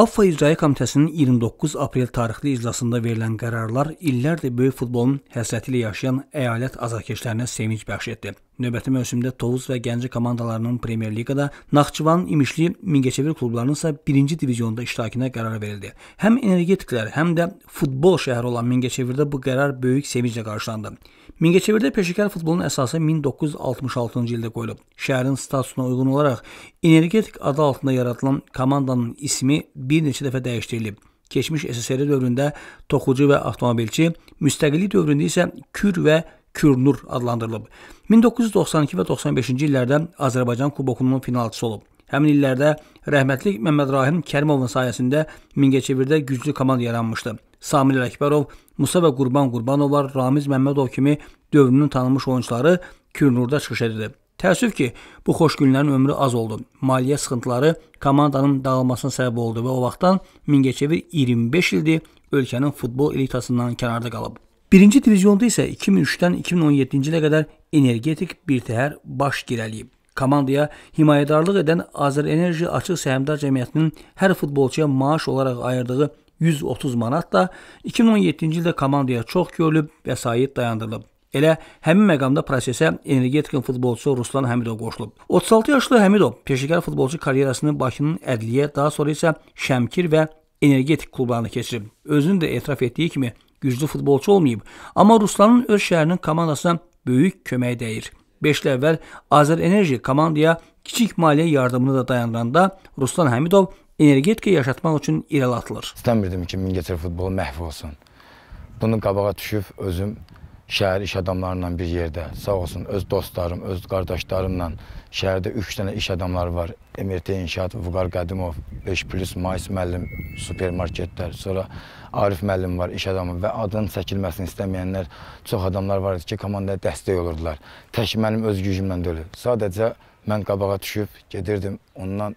AFFA İcraiyyə Komitəsinin 29 aprel tarixli iclasında verilən qərarlar illərdir böyük futbolun həsrəti ilə yaşayan əyalət azarkeşlərinə sevinc bəxş etdi. Növbəti mövsümdə Tovuz və Gəncə komandalarının Premyer Liqada, Naxçıvan, İmişli, Mingəçevir klublarının isə 1-ci divizionda iştirakına qərar verildi. Həm energetiklər, həm də futbol şəhəri olan Mingəçevirdə bu qərar böyük sevinclə qarşılandı. Mingəçevirdə peşəkar futbolun əsası 1966-cı ildə qoyulub. Şəhərin statusuna uyğun olaraq energetik adı altında yaradılan komandanın ismi bir neçə dəfə dəyişdirilib. Keçmiş SSR dövründə toxucu və avtomobilçi, müstəqillik dövründə isə kür və Kürnur adlandırılıb. 1992 və 95-ci illərdə Azərbaycan Kubokunun finalçısı olub. Həmin illərdə rəhmətli Məmməd Rahim Kərimovun sayəsində Mingəçevirdə güclü komanda yaranmışdı. Samir Əkbərov, Musa və Qurban Qurbanovlar, Ramiz Məmmədov kimi dövrünün tanınmış oyunçuları Kürnurda çıxış edirdi. Təəssüf ki, bu xoş günlərin ömrü az oldu. Maliyyə sıxıntıları komandanın dağılmasına səbəb oldu və o vaxtdan Mingəçevir 25 ildir ölkənin futbol elitasından kənarda qalıb. Birinci divizyonda isə 2003-dən 2017-ci ilə qədər energetik birtəhər baş girəliyib. Komandaya himayədarlıq edən Azər Enerji Açıq Səhmdar Cəmiyyətinin hər futbolçuya maaş olaraq ayırdığı 130 manat da 2017-ci ildə komandaya çox görülüb, vəsait dayandırılıb. Elə həmin məqamda prosesə energetikin futbolçusu Ruslan Həmidov qoşulub. 36 yaşlı Həmidov peşəkar futbolçu karyerasını Bakının Ədliyyə, daha sonra isə Şəmkir və Energetik klublarını keçirib. Özünün də etiraf etdiyi kimi güclü futbolçu olmayıb, amma Ruslanın öz şəhərinin komandasına böyük kömək dəyir. 5 il əvvəl Azər Enerji komandaya kiçik maliyyə yardımını da dayandıranda Ruslan Həmidov energetika yaşatmaq üçün irəli atılır. İstəmirdim ki, Mingəçevir futbolu məhv olsun. Bunu qabağa düşüb özüm şəhər iş adamlarla bir yerdə, sağ olsun öz dostlarım, öz qardaşlarımla şəhərdə 3 dənə iş adamları var. MRT İnşaat, Vüqar Qədimov, 5 plus, Mais müəllim, supermarketlər, sonra Arif müəllim var, iş adamı və adın çəkilməsini istəməyənlər çox adamlar var idi ki, komandaya dəstək olurdular. Tək mənim öz gücümlə deyil. Sadəcə mən qabağa düşüb gedirdim, ondan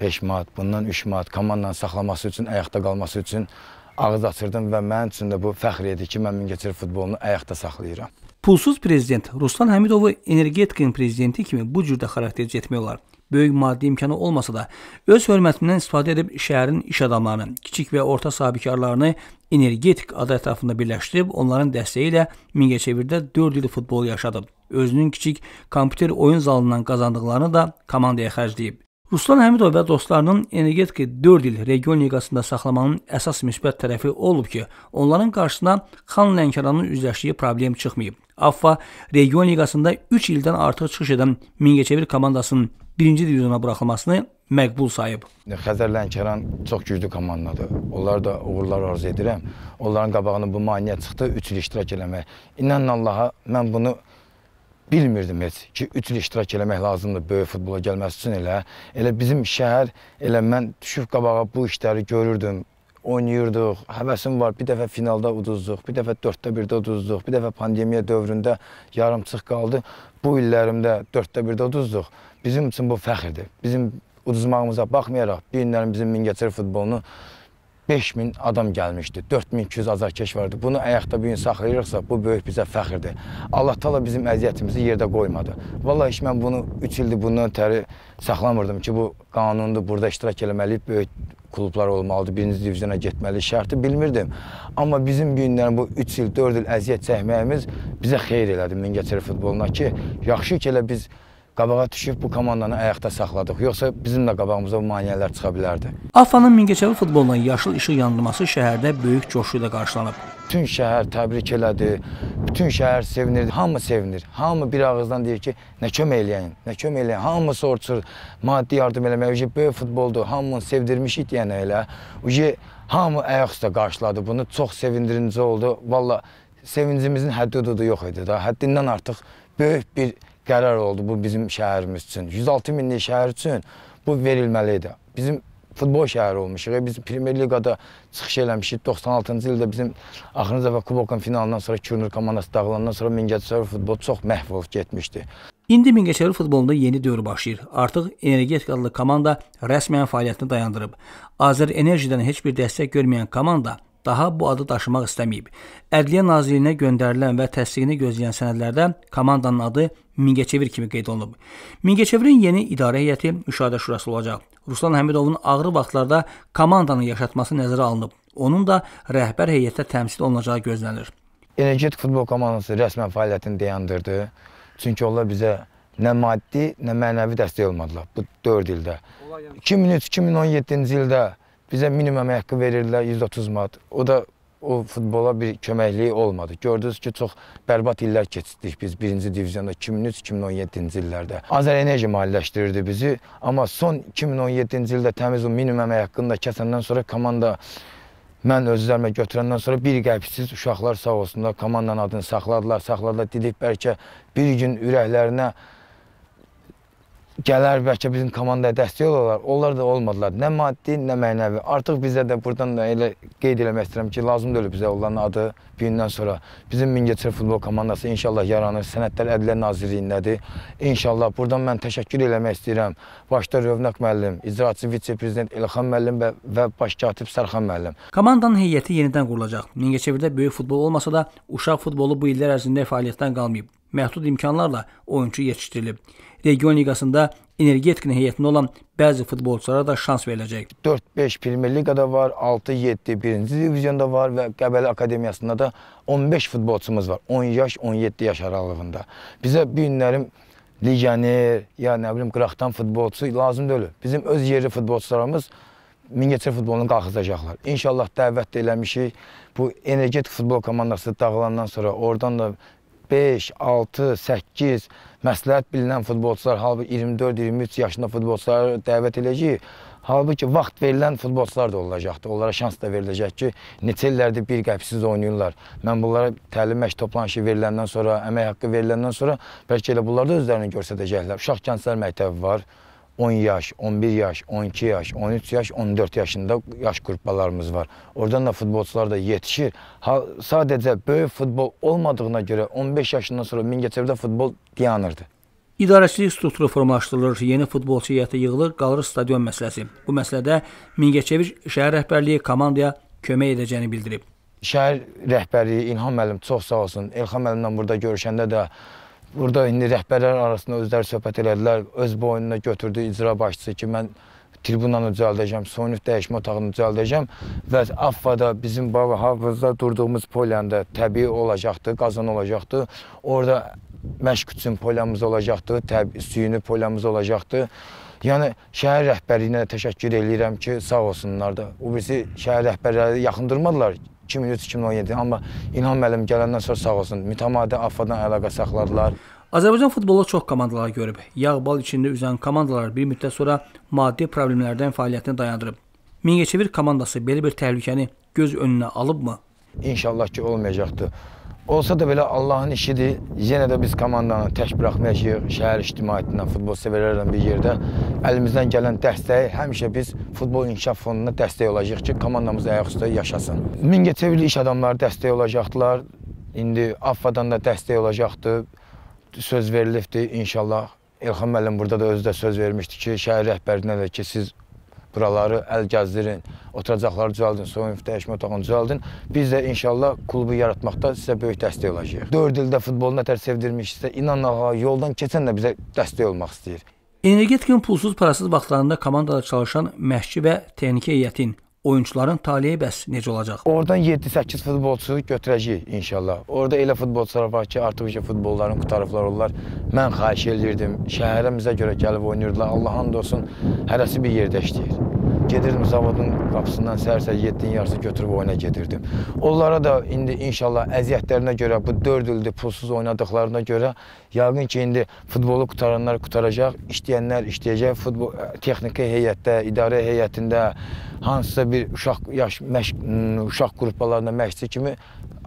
5 manat, bundan 3 manat komandanın saxlaması üçün, ayaqda qalması üçün ağız açırdım və mənim üçün də bu fəxr idi ki, mən Mingəçevir futbolunu ayaqda saxlayıram. Pulsuz prezident Ruslan Həmidovu energetikin prezidenti kimi bu cür də xarakterizə etmək olar. Böyük maddi imkanı olmasa da öz hörmətindən istifadə edib şəhərin iş adamlarını, kiçik və orta sahibkarlarını energetik adı ətrafında birləşdirib onların dəstəyi ilə Mingəçevirdə 4 il futbol yaşadıb. Özünün kiçik kompüter oyun zalından qazandıqlarını da komandaya xərcləyib. Ruslan Həmidov və dostlarının energetika 4 il region liqasında saxlamanın əsas müsbət tərəfi olub ki, onların qarşısına Xan Lənkəranın üzləşdiyi problem çıxmayıb. AFFA region liqasında 3 ildən artıq çıxış edən Mingəçevir komandasının 1-ci diviziona buraxılmasını məqbul sayıb. Xəzər Lənkəran çox güclü komandadır. Onlar da uğurlar arzu edirəm. Onların qabağına bu maneə çıxdı, 3 il iştirak eləmək. İnanın Allaha, mən bunu bilmirdim heç ki, üçlü iştirak eləmək lazımdır böyük futbola gəlməsi üçün elə. Elə bizim şəhər, elə mən düşüb qabağa bu işləri görürdüm, oynayırdıq, həvəsim var, bir dəfə finalda uduzduq, bir dəfə 4-də 1-də uduzduq, bir dəfə pandemiya dövründə yarımçıq qaldı. Bu illərimdə 4-də 1-də uduzduq. Bizim üçün bu fəxirdir. Bizim uduzmağımıza baxmayaraq, bir günlərin bizim Mingəçər futbolunu 5000 adam gəlmişdi. 4200 azarkeş vardı. Bunu ayaqda bu gün saxlayırıqsa, bu böyük bizə fəxirdir. Allah təala bizim əziyyətimizi yerdə qoymadı. Vallahi heç mən bunu 3 ildir bundan təri saxlamırdım ki, bu qanundur, burada iştirak eləməli böyük klublar olmalıdır, birinci diviziona getməli şərti bilmirdim. Amma bizim günlər bu 3 il, 4 il əziyyət çəkməyimiz bizə xeyir elədi Mingəçevir futboluna ki, yaxşı ki elə biz qabağa düşüb bu komandanı ayaqda saxladıq. Yoxsa bizim də qabağımıza bu maneələr çıxa bilərdi. AFFA-nın Mingəçevir futboluna yaşıl işıq yandırması şəhərdə böyük coşu ilə qarşılanıb. Bütün şəhər təbrik elədi, bütün şəhər sevinirdi, hamı sevinir. Hamı bir ağızdan deyir ki, nə kömək eləyəyin, nə kömək eləyəyin. Hamı sorçur, maddi yardım eləmək, ucə böyük futboldur, hamını sevdirmişik deyənə elə. Ucə hamı ayaq üstə qarşıladı bunu, çox sevindirici oldu. Valla sevincimizin həddi-hüdudu yox idi, da həddindən artıq böyük bir qərar oldu bu bizim şəhərimiz üçün. 106 minlik şəhər üçün bu verilməli idi. Bizim futbol şəhəri olmuşuq. Biz Premier Liqada çıxış eləmişik. 96-cı ildə bizim axırıncı dəfə Kubokun finalından sonra Kürnür komandası dağılandan sonra Mingəçevir futbol çox məhv olub getmişdi. İndi Mingəçevir futbolunda yeni dövr başlayır. Artıq Energetikadlı komanda rəsmən fəaliyyətini dayandırıb. Azər Enerjidən heç bir dəstək görməyən komanda daha bu adı daşımaq istəməyib. Ədliyyə Nazirliyinə göndərilən və təsdiqini gözləyən sənədlərdə komandanın adı Mingəçevir kimi qeyd olunub. Mingəçevirin yeni idarə heyəti müşahidə şurası olacaq. Ruslan Həmidovun ağrı vaxtlarda komandanı yaşatması nəzərə alınıb. Onun da rəhbər heyətdə təmsil olunacağı gözlənilir. Energetik futbol komandası rəsmən fəaliyyətini dayandırdı. Çünki onlar bizə nə maddi, nə mənəvi dəstək olmadılar bu 4 ildə. 2003-2017-ci ildə Bizə minimum haqqı verirdilər 130 manat. O da o futbola bir köməkliyi olmadı. Gördünüz ki, çox bərbad illər keçirdik biz 1-ci divizionda 2003-2017-ci illərdə. Azər Enerji maliyyələşdirirdi bizi, amma son 2017-ci ildə təmiz o minimum əmək haqqını da kəsəndən sonra komanda mən özlərimə götürəndən sonra bir qəbsiz uşaqlar sağ olsunlar, komandanın adını saxladılar, saxladılar, dedik bəlkə bir gün ürəklərinə gələr bəlkə bizim komandaya dəstək olarlar. Onlar da olmadılar. Nə maddi, nə mənəvi. Artıq bizə də burdan da elə qeyd eləmək istəyirəm ki, lazım deyil bizə onların adı bir gündən sonra. Bizim Mingəçevir futbol komandası inşallah yaranır. Sənədlər Ədliyyə Nazirliyindədir. İnşallah burdan mən təşəkkür eləmək istəyirəm. Başda Rövnaq müəllim, icraçı vitse-prezident Elxan müəllim və, və başkatib Sərxan müəllim. Komandanın heyəti yenidən qurulacaq. Mingəçevirdə böyük futbol olmasa da uşaq futbolu bu illər ərzində fəaliyyətdən qalmayıb. Məhdud imkanlarla oyunçu yetişdirilib. Region liqasında energetikin heyətində olan bəzi futbolçulara da şans veriləcək. 4-5 Premyer Liqada var, 6-7 birinci diviziyonda var və Qəbəli Akademiyasında da 15 futbolçumuz var. 10 yaş, 17 yaş aralığında. Bizə bu günlərim legioner, ya nə bilim qıraqdan futbolçu lazım deyil. Bizim öz yerli futbolçularımız Mingəçevir futbolunu qalxızacaqlar. İnşallah dəvət də eləmişik. Bu energetik futbol komandası dağılandan sonra oradan da 5, 6, 8 məsləhət bilinən futbolçular halbuki 24-23 yaşında futbolçuları dəvət eləyəcək. Halbuki vaxt verilən futbolçular da olacaqdır. Onlara şans da veriləcək ki, neçə illərdir bir qəpsiz oynayırlar. Mən bunlara təlim məşq toplanışı veriləndən sonra, əmək haqqı veriləndən sonra bəlkə elə bunlar da özlərini göstərəcəklər. Uşaq gənclər məktəbi var. 10 yaş, 11 yaş, 12 yaş, 13 yaş, 14 yaşında yaş qruplarımız var. Oradan da futbolçular da yetişir. Ha, sadəcə böyük futbol olmadığına görə 15 yaşından sonra Mingəçevirdə futbol dayanırdı. İdarəçilik strukturu formalaşdırılır, yeni futbolçu heyəti yığılır, qalır stadion məsələsi. Bu məsələdə Mingəçevir şəhər rəhbərliyi komandaya kömək edəcəyini bildirib. Şəhər rəhbərliyi İlham müəllim çox sağ olsun. İlham müəllimlə burada görüşəndə də Burada indi rəhbərlər arasında özləri söhbət elədilər. Öz boynuna götürdü icra başçısı ki, mən tribunanı düzəldəcəm, soyunluq dəyişmə otağını düzəldəcəm və Affada bizim baba havuzda durduğumuz polyanda təbii olacaqdı, qazan olacaqdı. Orada məşq üçün polyamız olacaqdı, təbii suyunu polyamız olacaqdı. Yəni şəhər rəhbərliyinə təşəkkür eləyirəm ki, sağ olsunlar da. O birisi şəhər rəhbərləri yaxındırmadılar 2003-2017, amma İlham müəllim gələndən sonra sağ olsun, mütəmadi AFFA-dan əlaqə saxladılar. Azərbaycan futbolu çox komandalara görüb. Yağbal içində üzən komandalar bir müddət sonra maddi problemlərdən fəaliyyətini dayandırıb. Mingəçevir komandası belə bir təhlükəni göz önünə alıbmı? İnşallah ki, olmayacaqdır. Olsa da belə Allahın işidir. Yenə də biz komandanı tək buraxmayacağıq. Şəhər ictimaiyyətindən, futbol sevərlərlə bir yerdə əlimizdən gələn dəstəyi həmişə biz futbol inkişaf fonduna dəstək olacağıq ki, komandamız ayaq üstə yaşasın. Mingəçevirli iş adamları dəstək olacaqdılar. İndi AFFAdan da dəstək olacaqdı. Söz verilibdi inşallah. Elxan müəllim burada da özü də söz vermişdi ki, şəhər rəhbərinə də ki, siz Buraları əl gəzdirin, oturacaqları düzəldin, soyunma dəyişmə otağını düzəldin. Biz də inşallah klubu yaratmaqda sizə böyük dəstək olacağıq. 4 ildə futbolu nətər sevdirmişsə, inanağa yoldan keçən də bizə dəstək olmaq istəyir. Energetikin pulsuz parasız vaxtlarında komandada çalışan məşqçi və texniki heyətin oyunçuların taleyi bəs necə olacaq? Oradan 7-8 futbolçu götürəcəyik inşallah. Orada elə futbolçular var ki, artıq ki futbolların qutarıblar olurlar. Mən xahiş edirdim, şəhərimizə görə gəlib oynayırdılar. Allah and olsun, hərəsi bir yerdə işləyir gedirdim zavodun qapısından səhər-səhər 7-nin yarısı götürüb oyuna gedirdim. Onlara da indi inşallah əziyyətlərinə görə bu 4 ildir pulsuz oynadıqlarına görə yəqin ki indi futbolu qutaranlar qutaracaq, işləyənlər işləyəcək. Futbol e, texniki heyətdə, idarə heyətində hansısa bir uşaq yaş məşq uşaq qruplarında məşqçi kimi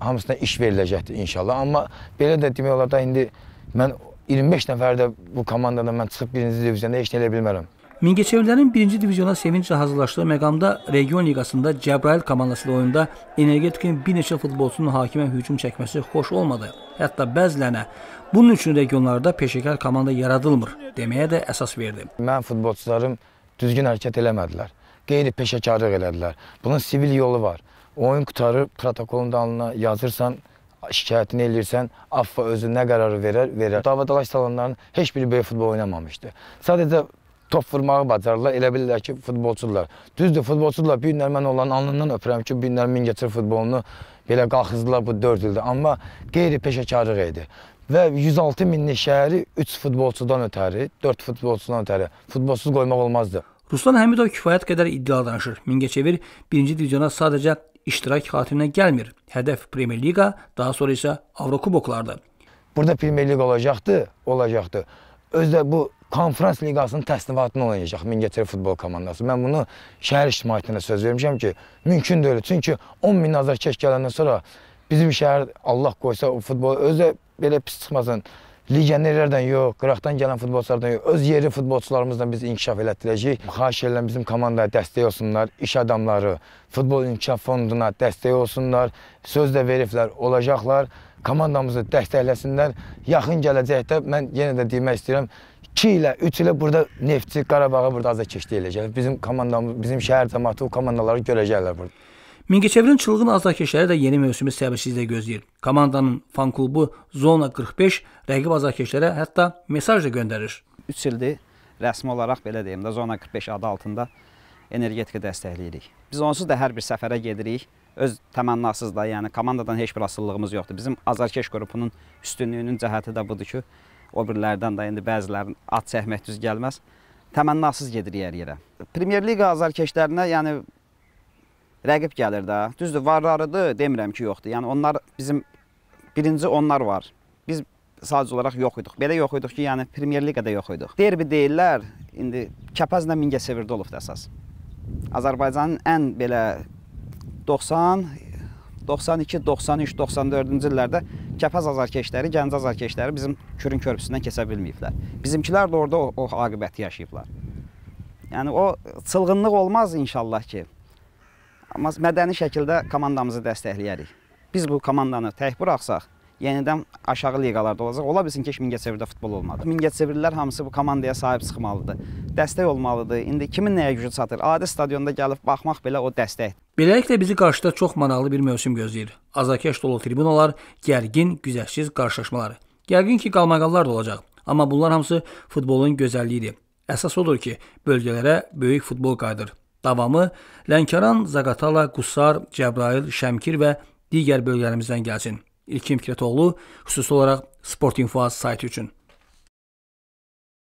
hamısına iş veriləcəkdir inşallah. Amma belə də demək olar da indi mən 25 nəfərdə bu komandada mən çıxıb birinci diviziyonda heç nə edə bilmərəm. Mingəçevirlərin 1-ci diviziona sevinclə hazırlaşdığı məqamda region liqasında Cəbrayıl komandası ilə oyunda Energetikin bir neçə futbolçunun hakimə hücum çəkməsi xoş olmadı. Hətta bəzilərinə bunun üçün regionlarda peşəkar komanda yaradılmır deməyə də əsas verdi. Mən futbolçularım düzgün hərəkət eləmədilər. Qeyri-peşəkarlıq elədilər. Bunun sivil yolu var. Oyun qutarı protokolun dalına yazırsan, şikayətini eləyirsən, AFFA özü nə qərarı verər, verər. Dava-dalaş salonlarının heç biri böyük futbol oynamamışdı. Sadəcə top vurmağı bacarırlar, elə bilirlər ki, futbolçudurlar. Düzdür, futbolçudurlar. Bir günlər mən onların alnından öpürəm ki, bir günlər Mingəçir futbolunu belə qalxızdılar bu 4 ildə. Amma qeyri-peşəkarlıq idi. Və 106 minlik şəhəri 3 futbolçudan ötəri, 4 futbolçudan ötəri futbolsuz qoymaq olmazdı. Ruslan Həmidov kifayət qədər iddialı danışır. Mingəçevir 1-ci diviziona sadəcə iştirak xatirinə gəlmir. Hədəf Premyer Liqa, daha sonra isə Avrokuboklardır. Burada Premyer Liqa olacaqdı, olacaqdı. Özdə bu Konfrans liqasının təsnifatını oynayacaq Mingəçevir futbol komandası. Mən bunu şəhər ictimaiyyətində söz vermişəm ki, mümkün deyil. Çünki 10 min azarkeş gələndən sonra bizim şəhər Allah qoysa futbol özü belə pis çıxmasın. Legionerlərdən yox, qıraqdan gələn futbolçulardan yox, öz yerli futbolçularımızla biz inkişaf elətdirəcəyik. Xahiş edirəm bizim komandaya dəstək olsunlar, iş adamları, futbol inkişaf fonduna dəstək olsunlar. Söz də veriblər, olacaqlar. Komandamızı dəstəkləsinlər. Yaxın gələcəkdə mən yenə də demək istəyirəm, 2 ilə, 3 ilə burada Neftçi Qarabağa burada azə keçdi eləyəcək. Bizim komandamız, bizim şəhər cəmaatı o komandaları görəcəklər burada. Mingəçevirin çılğın azarkeşləri də yeni mövsümü səbirsizlə gözləyir. Komandanın fan klubu Zona 45 rəqib azarkeşlərə hətta mesaj da göndərir. 3 ildir rəsmi olaraq belə deyim də Zona 45 adı altında energetika dəstəkləyirik. Biz onsuz da hər bir səfərə gedirik. Öz təmənnasız da, yəni komandadan heç bir asıllığımız yoxdur. Bizim azarkeş qrupunun üstünlüyünün cəhəti də budur ki, o birilərdən də indi bəzilərin ad çəkmək düz gəlməz. Təmənnasız gedirik hər yerə. Premyer Liqa azarkeşlərinə, yəni rəqib gəlir də. Düzdür, varlarıdır, demirəm ki, yoxdur. Yəni onlar bizim birinci onlar var. Biz sadəcə olaraq yox idik. Belə yox idik ki, yəni Premyer Liqada yox idik. Derbi deyirlər, indi Kəpəzlə Mingəsevirdə olubdu əsas. Azərbaycanın ən belə 90 92, 93, 94-cü illərdə Kəpəz azarkeşləri, Gəncə azarkeşləri bizim Kürün körpüsündən keçə bilməyiblər. Bizimkilər də orada o, o aqibəti yaşayıblar. Yəni o çılğınlıq olmaz inşallah ki. Amma mədəni şəkildə komandamızı dəstəkləyərik. Biz bu komandanı tək buraxsaq, yenidən aşağı liqalarda olacaq. Ola bilsin ki, Mingəçevirdə futbol olmadı. Mingəçevirlilər hamısı bu komandaya sahib çıxmalıdır. Dəstək olmalıdır. İndi kimin nəyə gücü çatır? Adi stadionda gəlib baxmaq belə o dəstək. Beləliklə bizi qarşıda çox maraqlı bir mövsüm gözləyir. Azarkeş dolu tribunalar, gərgin, güzəştsiz qarşılaşmalar. Yəqin ki, qalmaqallar da olacaq. Amma bunlar hamısı futbolun gözəlliyidir. Əsas odur ki, bölgələrə böyük futbol qayıdır. Davamı Lənkəran, Zaqatala, Qusar, Cəbrayıl, Şəmkir və digər bölgələrimizdən gəlsin. İlkim Kirətoğlu xüsusi olaraq Sport İnfo saytı üçün.